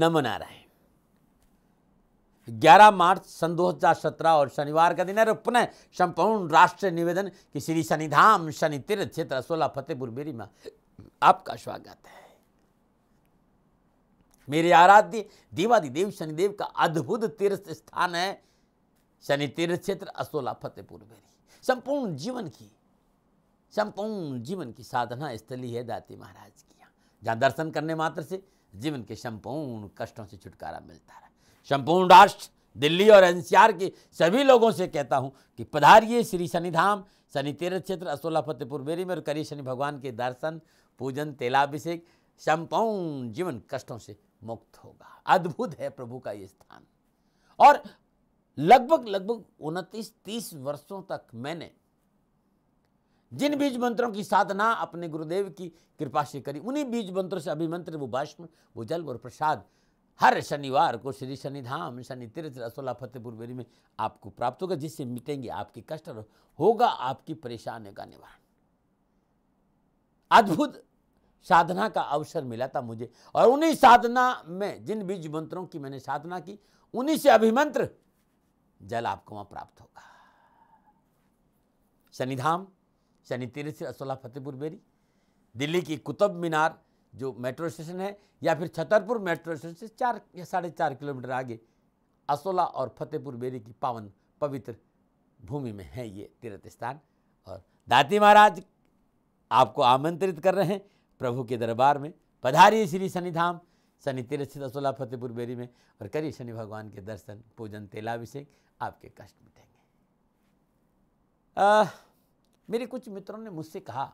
न मना रहे हैं ग्यारह मार्च सन 2017 और शनिवार का दिन है पुनः संपूर्ण राष्ट्र निवेदन कि श्री शनिधाम शनि तीर्थ क्षेत्र सोलह फतेहपुर बेरी में आपका स्वागत है मेरे आराध्य देवादि देव शनिदेव का अद्भुत तीर्थ स्थान है शनि तीर्थ क्षेत्र असोला फतेहपुर बेरी संपूर्ण जीवन की संपूर्ण जीवन की साधना स्थली है दाती महाराज की जहाँ दर्शन करने मात्र से जीवन के संपूर्ण कष्टों से छुटकारा मिलता रहा संपूर्ण राष्ट्र दिल्ली और एनसीआर के सभी लोगों से कहता हूँ कि पधारिए श्री शनिधाम शनि तीर्थ क्षेत्र असोला फतेहपुर बेरी में और करिए शनि भगवान के दर्शन पूजन तेलाभिषेक संपूर्ण जीवन कष्टों से मुक्त होगा अद्भुत है प्रभु का ये स्थान और लगभग लगभग उनतीस तीस वर्षों तक मैंने जिन बीज मंत्रों की साधना अपने गुरुदेव की कृपा से करी उन्हीं बीज मंत्रों से अभिमंत्र वो भाष्म वो जल और प्रसाद हर शनिवार को श्री शनिधाम शनि तीर्थ रसोला फतेहपुर बेरी में आपको प्राप्त होगा जिससे मिटेंगे आपके कष्ट होगा आपकी परेशानी का निवारण अद्भुत साधना का अवसर मिला था मुझे और उन्हीं साधना में जिन बीज मंत्रों की मैंने साधना की उन्हीं से अभिमंत्र जल आपको वहां प्राप्त होगा शनिधाम शनि तीर्थ से असोला फतेहपुर बेरी दिल्ली की कुतुब मीनार जो मेट्रो स्टेशन है या फिर छतरपुर मेट्रो स्टेशन से चार या साढ़े चार किलोमीटर आगे असोला और फतेहपुर बेरी की पावन पवित्र भूमि में है ये तीर्थ स्थान और दाती महाराज आपको आमंत्रित कर रहे हैं प्रभु के दरबार में पधारिए श्री शनिधाम शनि तीर्थ स्थित असोला फतेहपुर बेरी में और करिए शनि भगवान के दर्शन पूजन तेलाभिषेक आपके कष्ट मिटेंगे मेरे कुछ मित्रों ने मुझसे कहा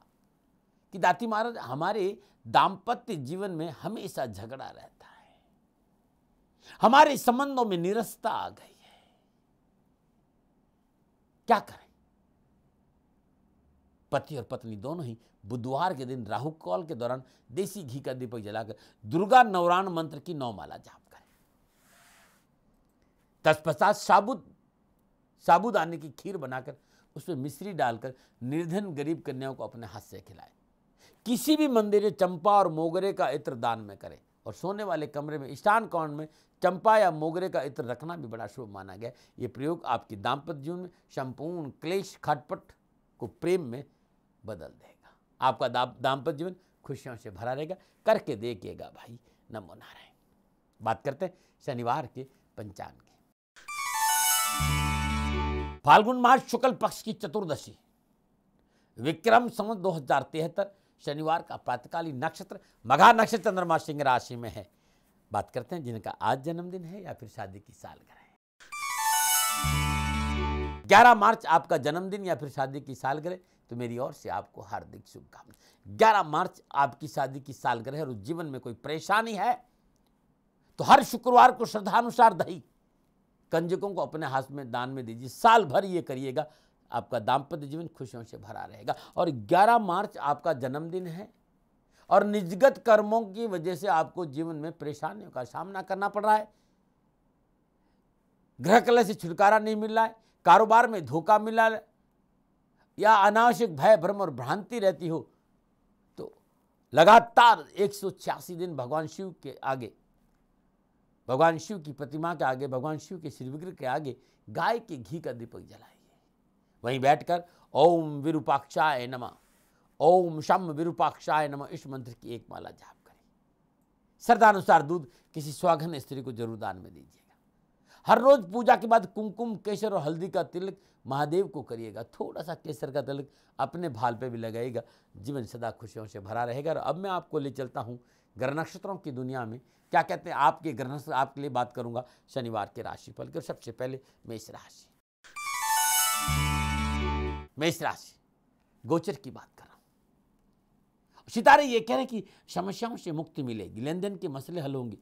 कि दाती महाराज हमारे दाम्पत्य जीवन में हमेशा झगड़ा रहता है हमारे संबंधों में निरस्ता आ गई है क्या करें पति और पत्नी दोनों ही बुधवार के दिन राहु कॉल के दौरान देसी घी का दीपक जलाकर दुर्गा नवरान मंत्र की नौ माला जाप करें तत्पश्चात साबुत साबुदाने की खीर बनाकर उसमें मिश्री डालकर निर्धन गरीब कन्याओं को अपने हाथ से खिलाए किसी भी मंदिर में चंपा और मोगरे का इत्र दान में करें और सोने वाले कमरे में स्टान कौन में चंपा या मोगरे का इत्र रखना भी बड़ा शुभ माना गया ये प्रयोग आपकी दाम्पत्य जीवन में संपूर्ण क्लेश खटपट को प्रेम में बदल देगा आपका दाम्पत्य जीवन खुशियों से भरा रहेगा करके देखिएगा भाई नमो नारायण बात करते हैं शनिवार के पंचांग की फाल्गुन मास शुक्ल पक्ष की चतुर्दशी विक्रम सम दो हजार तिहत्तर शनिवार का प्रातकालीन नक्षत्र मघा नक्षत्र चंद्रमा सिंह राशि में है बात करते हैं जिनका आज जन्मदिन है या फिर शादी की सालगिरह है 11 मार्च आपका जन्मदिन या फिर शादी की सालगिरह तो मेरी ओर से आपको हार्दिक शुभकामनाएं ग्यारह मार्च आपकी शादी की सालगिरह और जीवन में कोई परेशानी है तो हर शुक्रवार को श्रद्धानुसार दही कंजकों को अपने हाथ में दान में दीजिए साल भर ये करिएगा आपका दाम्पत्य जीवन खुशियों से भरा रहेगा और 11 मार्च आपका जन्मदिन है और निजगत कर्मों की वजह से आपको जीवन में परेशानियों का सामना करना पड़ रहा है ग्रह कलह से छुटकारा नहीं मिल रहा है कारोबार में धोखा मिला है या अनावश्यक भय भ्रम और भ्रांति रहती हो तो लगातार एक दिन भगवान शिव के आगे भगवान शिव की प्रतिमा के आगे भगवान शिव के श्री विग्रह के आगे गाय के घी का दीपक जलाइए वहीं बैठकर ओम विरूपाक्षाय नमः ओम शम विरूपाक्षाय नमः इस मंत्र की एक माला जाप करें श्रद्धानुसार दूध किसी स्वाघन स्त्री को जरूर दान में दीजिएगा हर रोज पूजा के बाद कुमकुम केसर और हल्दी का तिलक महादेव को करिएगा थोड़ा सा केसर का तिलक अपने भाल पे भी लगाएगा जीवन सदा खुशियों से भरा रहेगा और अब मैं आपको ले चलता हूँ ग्रह नक्षत्रों की दुनिया में क्या कहते हैं आपके ग्रह नक्षत्र आपके लिए बात करूंगा शनिवार के राशि की के सबसे पहले मेष राशि मेष राशि गोचर की बात कर रहा हूं सितारे ये कह रहे हैं कि समस्याओं से मुक्ति मिलेगी लेन देन के मसले हल होंगे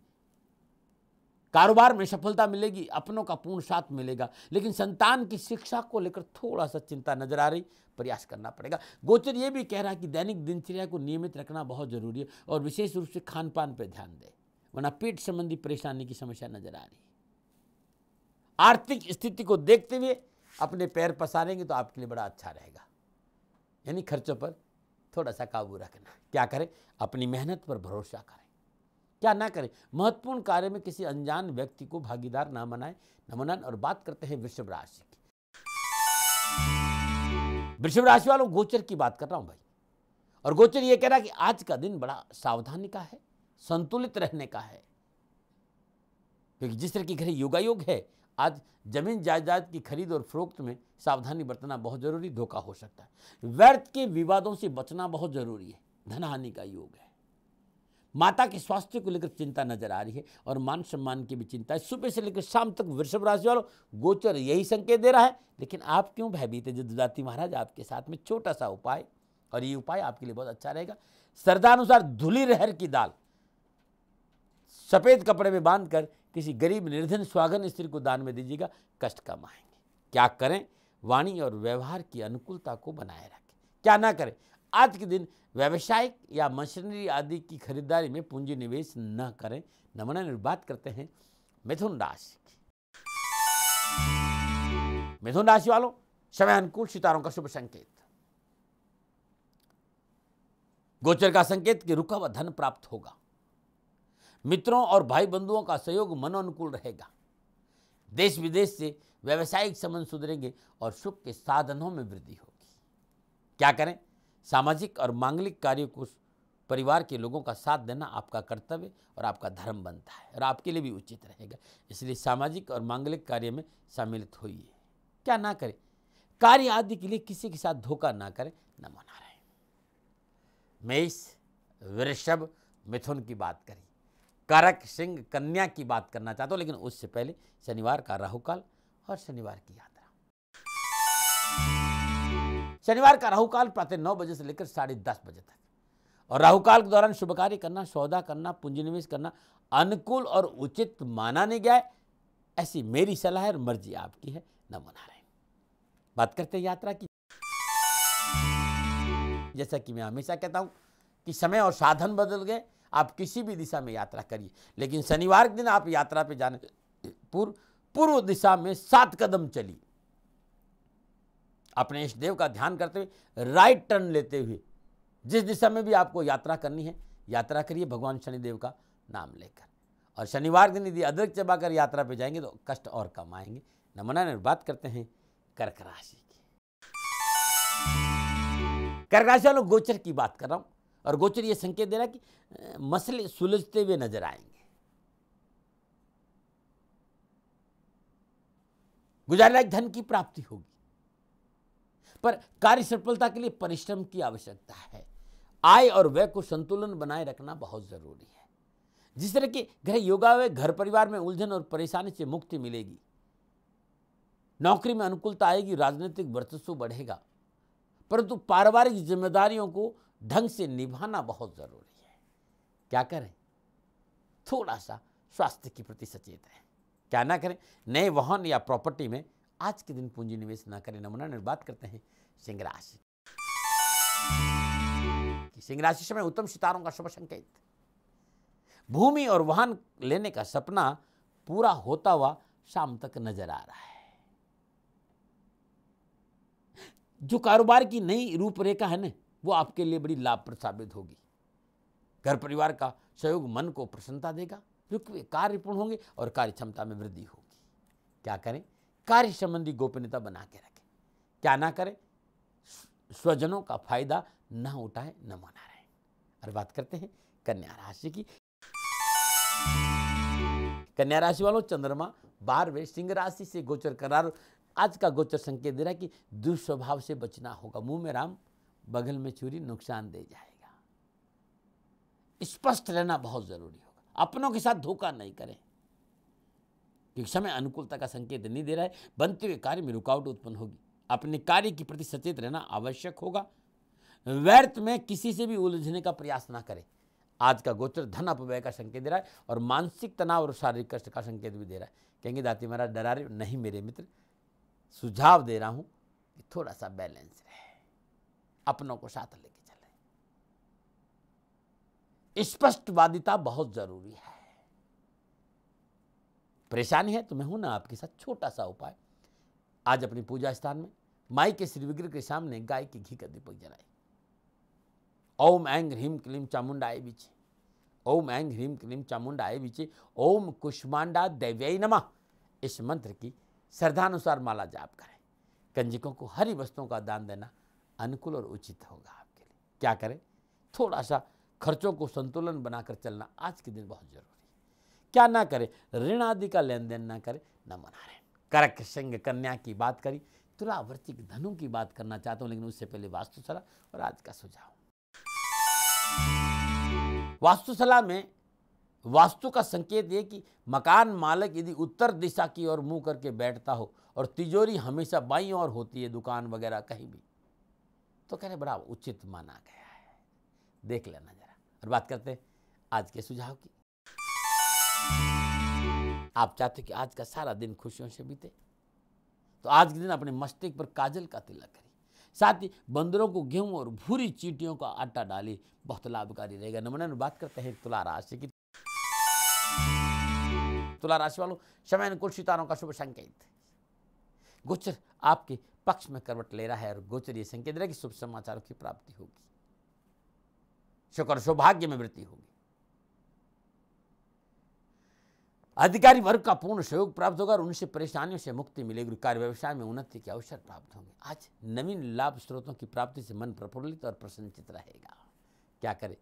कारोबार में सफलता मिलेगी अपनों का पूर्ण साथ मिलेगा लेकिन संतान की शिक्षा को लेकर थोड़ा सा चिंता नजर आ रही प्रयास करना पड़ेगा गोचर ये भी कह रहा है कि दैनिक दिनचर्या को नियमित रखना बहुत जरूरी है और विशेष रूप से खान पान पर ध्यान दें वरना पेट संबंधी परेशानी की समस्या नजर आ रही है आर्थिक स्थिति को देखते हुए अपने पैर पसारेंगे तो आपके लिए बड़ा अच्छा रहेगा यानी खर्चों पर थोड़ा सा काबू रखना क्या करें अपनी मेहनत पर भरोसा करें क्या ना करें महत्वपूर्ण कार्य में किसी अनजान व्यक्ति को भागीदार ना बनाए नमनन और बात करते हैं वृषभ राशि की वृषभ राशि वालों गोचर की बात कर रहा हूं भाई और गोचर यह कह रहा कि आज का दिन बड़ा सावधानी का है संतुलित रहने का है क्योंकि जिस तरह की घड़ी योगायोग है आज जमीन जायदाद की खरीद और फरोख्त में सावधानी बरतना बहुत जरूरी धोखा हो सकता है व्यर्थ के विवादों से बचना बहुत जरूरी है धनहानि का योग है माता के स्वास्थ्य को लेकर चिंता नजर आ रही है और मान सम्मान की भी चिंता है सुबह से लेकर शाम तक वृषभ राशि वालों गोचर यही संकेत दे रहा है लेकिन आप क्यों भयभीत है जदुदाती महाराज आपके साथ में छोटा सा उपाय और ये उपाय आपके लिए बहुत अच्छा रहेगा श्रद्धानुसार धुली रहर की दाल सफ़ेद कपड़े में बांधकर किसी गरीब निर्धन स्वागन स्त्री को दान में दीजिएगा कष्ट कम आएंगे क्या करें वाणी और व्यवहार की अनुकूलता को बनाए रखें क्या ना करें आज के दिन व्यावसायिक या मशीनरी आदि की खरीदारी में पूंजी निवेश न करें नमन निर्बात करते हैं मिथुन राशि की मिथुन राशि वालों समय अनुकूल सितारों का शुभ संकेत गोचर का संकेत कि रुका हुआ धन प्राप्त होगा मित्रों और भाई बंधुओं का सहयोग मनोअनुकूल रहेगा देश विदेश से व्यावसायिक संबंध सुधरेंगे और सुख के साधनों में वृद्धि होगी क्या करें सामाजिक और मांगलिक कार्यों को परिवार के लोगों का साथ देना आपका कर्तव्य और आपका धर्म बनता है और आपके लिए भी उचित रहेगा इसलिए सामाजिक और मांगलिक कार्य में सम्मिलित होइए क्या ना करें कार्य आदि के लिए किसी के साथ धोखा ना करें न मना रहे मेष वृषभ मिथुन की बात करें करक सिंह कन्या की बात करना चाहता हूँ लेकिन उससे पहले शनिवार का राहुकाल और शनिवार की यात्रा शनिवार का राहुकाल प्रातः नौ बजे से लेकर साढ़े दस बजे तक और राहुकाल के दौरान शुभ कार्य करना सौदा करना पूंजी निवेश करना अनुकूल और उचित माना नहीं गया ऐसी मेरी सलाह और मर्जी आपकी है न मना रहे बात करते हैं यात्रा की जैसा कि मैं हमेशा कहता हूँ कि समय और साधन बदल गए आप किसी भी दिशा में यात्रा करिए लेकिन शनिवार के दिन आप यात्रा पे जाने पूर्व पूर्व दिशा में सात कदम चलिए अपने इष्ट देव का ध्यान करते हुए राइट टर्न लेते हुए जिस दिशा में भी आपको यात्रा करनी है यात्रा करिए भगवान शनिदेव का नाम लेकर और शनिवार दिन यदि अदरक चबाकर यात्रा पे जाएंगे तो कष्ट और कम आएंगे नमना बात करते हैं कर्क राशि की कर्क राशि वालों गोचर की बात कर रहा हूँ और गोचर ये संकेत दे रहा है कि मसले सुलझते हुए नजर आएंगे गुजारलायक धन की प्राप्ति होगी पर कार्य सफलता के लिए परिश्रम की आवश्यकता है आय और व्यय को संतुलन बनाए रखना बहुत ज़रूरी है जिस तरह की गृह योगा व घर परिवार में उलझन और परेशानी से मुक्ति मिलेगी नौकरी में अनुकूलता आएगी राजनीतिक वर्चस्व बढ़ेगा परंतु पारिवारिक जिम्मेदारियों को ढंग से निभाना बहुत ज़रूरी है क्या करें थोड़ा सा स्वास्थ्य के प्रति सचेत रहें क्या ना करें नए वाहन या प्रॉपर्टी में आज के दिन पूंजी निवेश ना करें नमूना निर्बात करते हैं सिंह राशि सिंह राशि समय उत्तम सितारों का शुभ संकेत भूमि और वाहन लेने का सपना पूरा होता हुआ शाम तक नजर आ रहा है जो कारोबार की नई रूपरेखा है ना वो आपके लिए बड़ी लाभप्रद साबित होगी घर परिवार का सहयोग मन को प्रसन्नता देगा जो कार्यपूर्ण होंगे और कार्य क्षमता में वृद्धि होगी क्या करें कार्य संबंधी गोपनीयता बना के रखें क्या ना करें स्वजनों का फायदा ना उठाए न मना रहे और बात करते हैं कन्या राशि की कन्या राशि वालों चंद्रमा बारहवें सिंह राशि से गोचर करार आज का गोचर संकेत दे रहा है कि दुस्वभाव से बचना होगा मुंह में राम बगल में छुरी नुकसान दे जाएगा स्पष्ट रहना बहुत जरूरी होगा अपनों के साथ धोखा नहीं करें क्योंकि समय अनुकूलता का संकेत नहीं दे रहा है बनते हुए कार्य में रुकावट उत्पन्न होगी अपने कार्य के प्रति सचेत रहना आवश्यक होगा व्यर्थ में किसी से भी उलझने का प्रयास ना करें आज का गोचर धन अपव्यय का संकेत दे रहा है और मानसिक तनाव और शारीरिक कष्ट का संकेत भी दे रहा है कहेंगे दाती महाराज डरा रहे नहीं मेरे मित्र सुझाव दे रहा हूं कि थोड़ा सा बैलेंस रहे अपनों को साथ लेके चले स्पष्टवादिता बहुत जरूरी है परेशानी है तो मैं हूं ना आपके साथ छोटा सा उपाय आज अपनी पूजा स्थान में माई के श्री विग्रह के सामने गाय के घी का दीपक जलाए ओम ऐंग ह्रीम क्लीम आए बीचे ओम ऐंग ह्रीम क्लीम आए बीचे ओम कुष्मांडा दैव्यय नमा इस मंत्र की श्रद्धानुसार माला जाप करें कंजिकों को हरी वस्तुओं का दान देना अनुकूल और उचित होगा आपके लिए क्या करें थोड़ा सा खर्चों को संतुलन बनाकर चलना आज के दिन बहुत जरूरी क्या ना करे ऋण आदि का लेन देन ना करे न मना रहे करक सिंह कन्या की बात करी तुलावर्तिक धनु की बात करना चाहता हूँ लेकिन उससे पहले वास्तु सलाह और आज का सुझाव वास्तु सलाह में वास्तु का संकेत ये कि मकान मालिक यदि उत्तर दिशा की ओर मुंह करके बैठता हो और तिजोरी हमेशा बाई और होती है दुकान वगैरह कहीं भी तो कह रहे बड़ा उचित माना गया है देख लेना जरा और बात करते हैं आज के सुझाव की आप चाहते कि आज का सारा दिन खुशियों से बीते तो आज के दिन अपने मस्तिष्क पर काजल का तिलक करें साथ ही बंदरों को गेहूं और भूरी चीटियों का आटा डाली बहुत लाभकारी रहेगा नमन बात करते हैं तुला राशि की तुला राशि वालों समय अनुकूल सितारों का शुभ संकेत गोचर आपके पक्ष में करवट ले रहा है और गोचर ये संकेत कि शुभ समाचारों की प्राप्ति होगी शुक्र सौभाग्य में वृद्धि होगी अधिकारी वर्ग का पूर्ण सहयोग प्राप्त होगा और उनसे परेशानियों से मुक्ति मिलेगी कार्य व्यवसाय में उन्नति के अवसर प्राप्त होंगे आज नवीन लाभ स्रोतों की प्राप्ति से मन प्रफुल्लित और प्रसन्नचित रहेगा क्या करें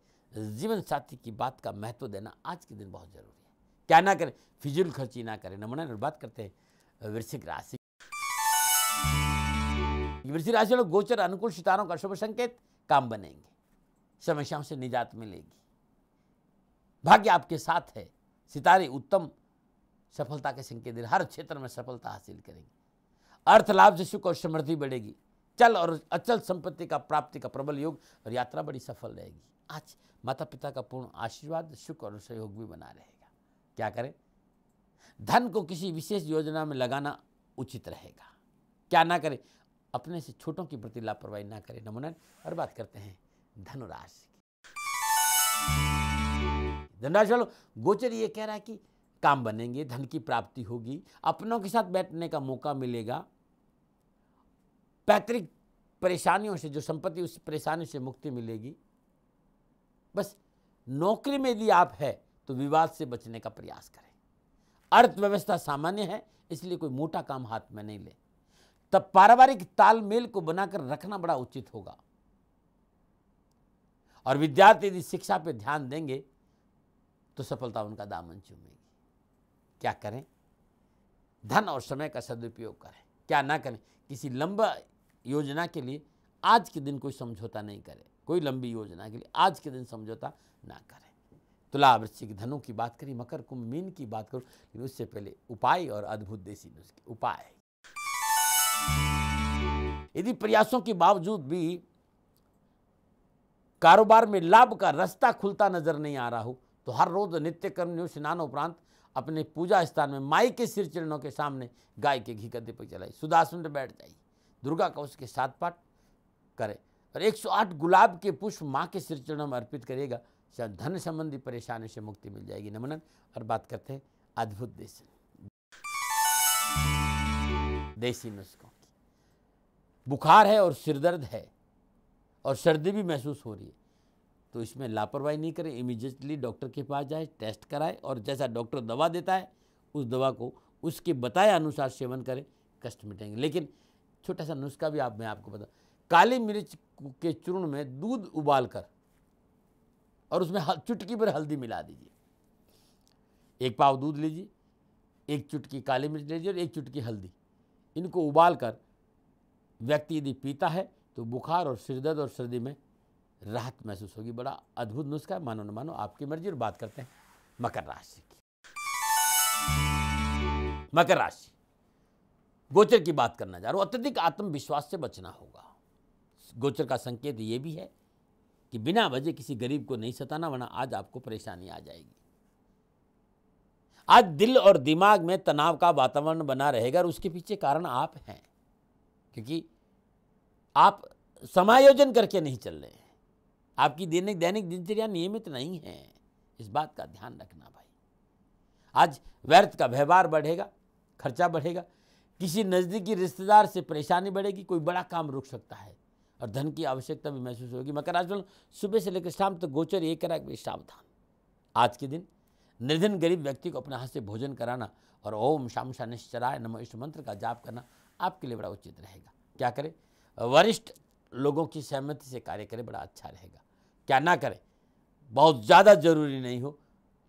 जीवन साथी की बात का महत्व देना आज के दिन बहुत जरूरी है क्या ना करें फिजूल खर्ची ना करें नमूना बात करते हैं वृश्चिक राशि वृश्चिक राशि लोग गोचर अनुकूल सितारों का शुभ संकेत काम बनेंगे समस्याओं से निजात मिलेगी भाग्य आपके साथ है सितारे उत्तम सफलता के संकेत दिन हर क्षेत्र में सफलता हासिल करेंगे अर्थ लाभ से सुख और समृद्धि बढ़ेगी चल और अचल संपत्ति का प्राप्ति का प्रबल योग और यात्रा बड़ी सफल रहेगी आज माता पिता का पूर्ण आशीर्वाद सुख और सहयोग भी बना रहेगा क्या करें धन को किसी विशेष योजना में लगाना उचित रहेगा क्या ना करें अपने से छोटों के प्रति लापरवाही ना करें नमोनन और बात करते हैं धनुराशि की धनुराशि वालों गोचर ये कह रहा है कि काम बनेंगे धन की प्राप्ति होगी अपनों के साथ बैठने का मौका मिलेगा पैतृक परेशानियों से जो संपत्ति उस परेशानी से मुक्ति मिलेगी बस नौकरी में यदि आप है तो विवाद से बचने का प्रयास करें अर्थव्यवस्था सामान्य है इसलिए कोई मोटा काम हाथ में नहीं ले तब पारिवारिक तालमेल को बनाकर रखना बड़ा उचित होगा और विद्यार्थी यदि शिक्षा पर ध्यान देंगे तो सफलता उनका दामन चूमेगी क्या करें धन और समय का सदुपयोग करें क्या ना करें किसी लंबा योजना के लिए आज के दिन कोई समझौता नहीं करें कोई लंबी योजना के लिए आज के दिन समझौता ना करें तुला वृश्चिक धनों की बात करी मकर कुंभ मीन की बात करूँ लेकिन उससे पहले उपाय और अद्भुत देसी नुस्खे उपाय यदि प्रयासों के बावजूद भी कारोबार में लाभ का रास्ता खुलता नजर नहीं आ रहा हो तो हर रोज नित्य कर्म स्नान उपरांत अपने पूजा स्थान में माई के सिर चरणों के सामने गाय के घी का दीपक जलाई सुदास बैठ जाइए दुर्गा का उसके साथ पाठ करें और 108 गुलाब के पुष्प माँ के सिर चरणों में अर्पित करेगा शायद धन संबंधी परेशानी से मुक्ति मिल जाएगी नमनन और बात करते हैं अद्भुत देश देसी नुस्खों की बुखार है और सिरदर्द है और सर्दी भी महसूस हो रही है तो इसमें लापरवाही नहीं करें इमीजिएटली डॉक्टर के पास जाए टेस्ट कराए और जैसा डॉक्टर दवा देता है उस दवा को उसके बताए अनुसार सेवन करें कष्ट मिटेंगे लेकिन छोटा सा नुस्खा भी आप मैं आपको बता काली मिर्च के चूर्ण में दूध उबाल कर और उसमें चुटकी पर हल्दी मिला दीजिए एक पाव दूध लीजिए एक चुटकी काली मिर्च लीजिए और एक चुटकी हल्दी इनको उबाल कर व्यक्ति यदि पीता है तो बुखार और सिरदर्द और सर्दी में राहत महसूस होगी बड़ा अद्भुत नुस्खा है मानो न मानो आपकी मर्जी और बात करते हैं मकर राशि की मकर राशि गोचर की बात करना जा रहा हूं अत्यधिक आत्मविश्वास से बचना होगा गोचर का संकेत यह भी है कि बिना वजह किसी गरीब को नहीं सताना वरना आज आपको परेशानी आ जाएगी आज दिल और दिमाग में तनाव का वातावरण बना रहेगा और उसके पीछे कारण आप हैं क्योंकि आप समायोजन करके नहीं चल रहे हैं आपकी दैनिक दैनिक दिनचर्या नियमित नहीं है इस बात का ध्यान रखना भाई आज व्यर्थ का व्यवहार बढ़ेगा खर्चा बढ़ेगा किसी नज़दीकी रिश्तेदार से परेशानी बढ़ेगी कोई बड़ा काम रुक सकता है और धन की आवश्यकता भी महसूस होगी मकर राशि सुबह से लेकर शाम तक तो गोचर एक करा सावधान आज के दिन निर्धन गरीब व्यक्ति को अपने हाथ से भोजन कराना और ओम शाम शानिश्चराय नम इष्ट मंत्र का जाप करना आपके लिए बड़ा उचित रहेगा क्या करें वरिष्ठ लोगों की सहमति से कार्य करें बड़ा अच्छा रहेगा क्या ना करें बहुत ज़्यादा जरूरी नहीं हो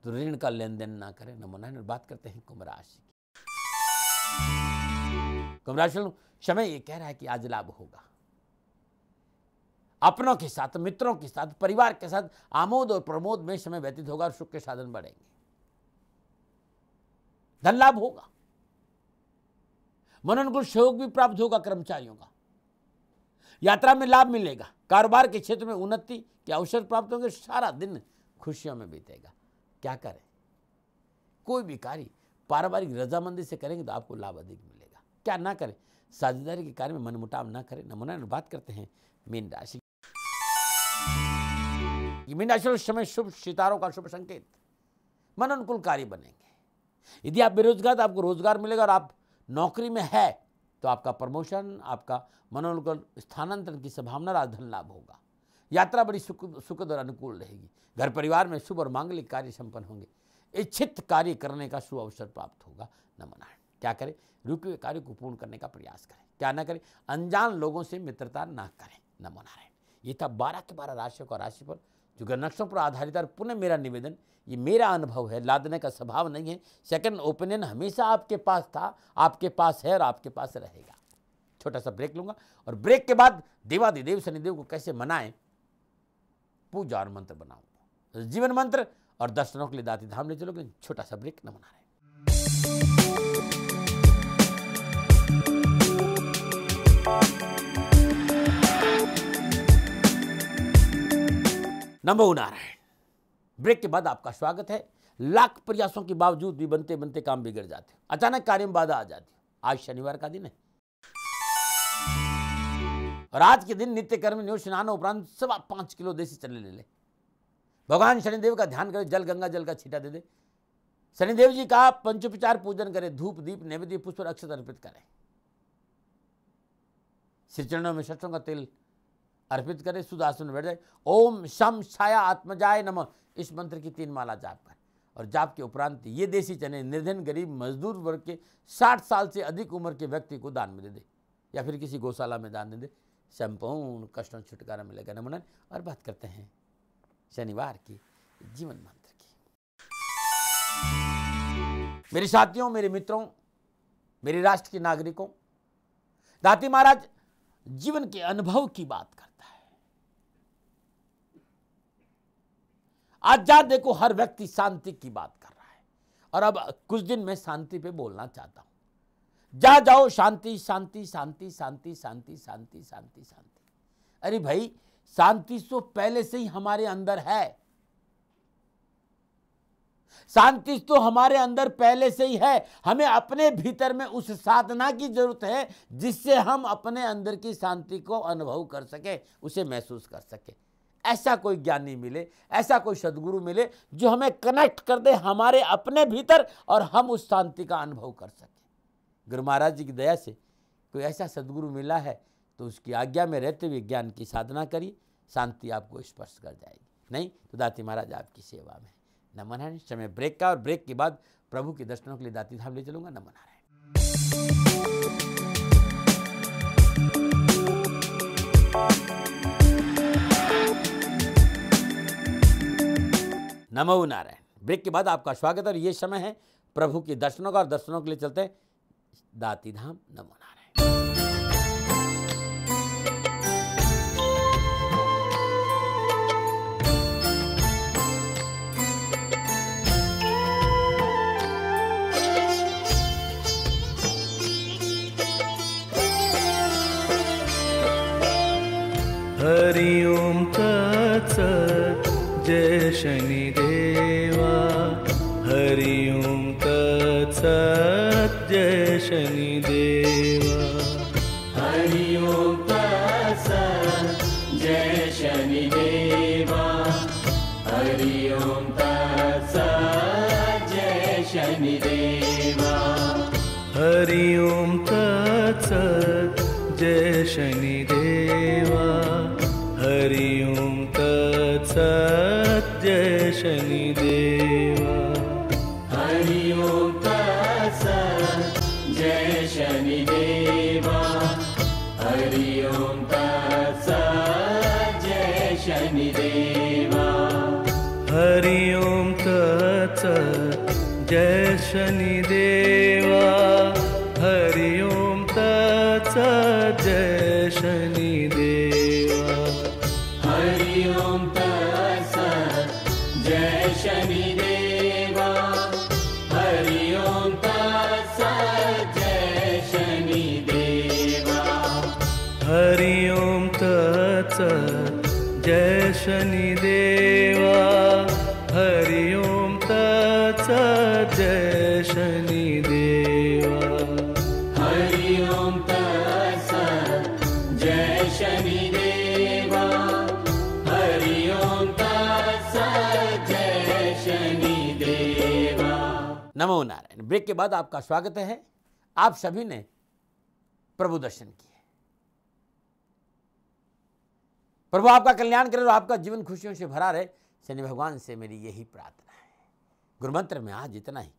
तो ऋण का लेन देन ना करें नमोना बात करते हैं कुंभ राशि की कुंभ राशि समय ये कह रहा है कि आज लाभ होगा अपनों के साथ मित्रों के साथ परिवार के साथ आमोद और प्रमोद में समय व्यतीत होगा और सुख के साधन बढ़ेंगे धन लाभ होगा मनोनुकूल सहयोग भी प्राप्त होगा कर्मचारियों का यात्रा में लाभ मिलेगा कारोबार के क्षेत्र में उन्नति के अवसर प्राप्त होंगे सारा दिन खुशियों में बीतेगा क्या करें कोई भी कार्य पारिवारिक रजामंदी से करेंगे तो आपको लाभ अधिक मिलेगा क्या ना करें साझेदारी के कार्य में मनमुटाव ना करें नमूना बात करते हैं मीन राशि मीन राशि समय शुभ सितारों का शुभ संकेत मन अनुकूल कार्य बनेंगे यदि आप बेरोजगार तो आपको रोजगार मिलेगा और आप नौकरी में है तो आपका प्रमोशन आपका मनोनुकूल स्थानांतरण की संभावना और धन लाभ होगा यात्रा बड़ी सुख सुखद और अनुकूल रहेगी घर परिवार में शुभ और मांगलिक कार्य संपन्न होंगे इच्छित कार्य करने का शुभ अवसर प्राप्त होगा नमनारायण क्या करें रुके हुए कार्य को पूर्ण करने का प्रयास करें क्या ना करें अनजान लोगों से मित्रता ना करें नमो नारायण ये था बारह के बारह राशियों का राशिफल जो नक्शों पर आधारित और पुनः मेरा निवेदन ये मेरा अनुभव है लादने का स्वभाव नहीं है सेकंड ओपिनियन हमेशा आपके पास था आपके पास है और आपके पास रहेगा छोटा सा ब्रेक लूंगा और ब्रेक के बाद देवादिदेव शनिदेव को कैसे मनाएं पूजा और मंत्र बनाऊंगा जीवन मंत्र और दर्शनों के लिए दाती धाम ले चलोगे छोटा सा ब्रेक न मना रहे नमो नारायण ब्रेक के बाद आपका स्वागत है लाख प्रयासों के बावजूद भी बनते बनते काम बिगड़ जाते अचानक कार्य में बाधा आ जाती आज शनिवार का दिन है और आज के दिन नित्य कर्म न्यू स्नान उपरांत सवा पांच किलो देसी चने ले ले भगवान शनिदेव का ध्यान करे जल गंगा जल का छीटा दे दे शनिदेव जी का पंचोपचार पूजन करें धूप दीप नैवेद्य पुष्प अक्षत अर्पित करें श्री चरणों में सरसों का तेल अर्पित करें सुदासन बैठ जाए ओम शम छाया आत्मजाय नम इस मंत्र की तीन माला जाप करें और जाप के उपरांत ये देसी चने निर्धन गरीब मजदूर वर्ग के साठ साल से अधिक उम्र के व्यक्ति को दान में दे दे या फिर किसी गौशाला में दान दे दे संपूर्ण कष्टों छुटकारा मिलेगा नमन और बात करते हैं शनिवार की जीवन मंत्र की मेरे साथियों मेरे मित्रों मेरे राष्ट्र के नागरिकों दाती महाराज जीवन के अनुभव की बात करते आज जा देखो हर व्यक्ति शांति की बात कर रहा है और अब कुछ दिन मैं शांति पे बोलना चाहता हूं जा जाओ शांति शांति शांति शांति शांति शांति शांति शांति अरे भाई शांति तो पहले से ही हमारे अंदर है शांति तो हमारे अंदर पहले से ही है हमें अपने भीतर में उस साधना की जरूरत है जिससे हम अपने अंदर की शांति को अनुभव कर सके उसे महसूस कर सके ऐसा कोई ज्ञानी मिले ऐसा कोई सदगुरु मिले जो हमें कनेक्ट कर दे हमारे अपने भीतर और हम उस शांति का अनुभव कर सकें गुरु महाराज जी की दया से कोई ऐसा सदगुरु मिला है तो उसकी आज्ञा में रहते हुए ज्ञान की साधना करिए शांति आपको स्पर्श कर जाएगी नहीं तो दाती महाराज आपकी सेवा में नमन है समय ब्रेक का और ब्रेक के बाद प्रभु के दर्शनों के लिए दाती धाम ले चलूंगा नमन है Thank नमो नारायण ब्रेक के बाद आपका स्वागत और ये समय है प्रभु के दर्शनों का और दर्शनों के लिए चलते हैं दाती धाम नमो नारायण शनिदेवा हरि ओं तत्स जय शनिदेवा हरि ओं दशा जय शनिदेवा हरि ओं तच जय शनि ब्रेक के बाद आपका स्वागत है आप सभी ने प्रभु दर्शन किए प्रभु आपका कल्याण करे और आपका जीवन खुशियों से भरा रहे शनि भगवान से मेरी यही प्रार्थना है गुरुमंत्र में आज इतना ही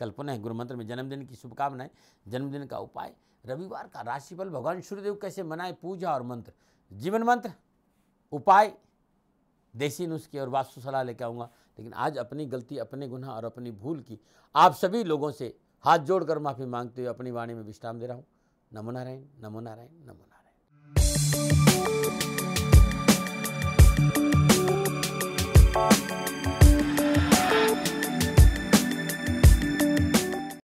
कल्पना है गुरुमंत्र में जन्मदिन की शुभकामनाएं जन्मदिन का उपाय रविवार का राशिफल भगवान सूर्यदेव कैसे मनाए पूजा और मंत्र जीवन मंत्र उपाय देसी नुस्खे और वास्तु सलाह लेकर आऊँगा लेकिन आज अपनी गलती अपने गुनाह और अपनी भूल की आप सभी लोगों से हाथ जोड़कर माफ़ी मांगते हुए अपनी वाणी में विश्राम दे रहा हूँ नमो नारायण नमो नारायण नमो नारायण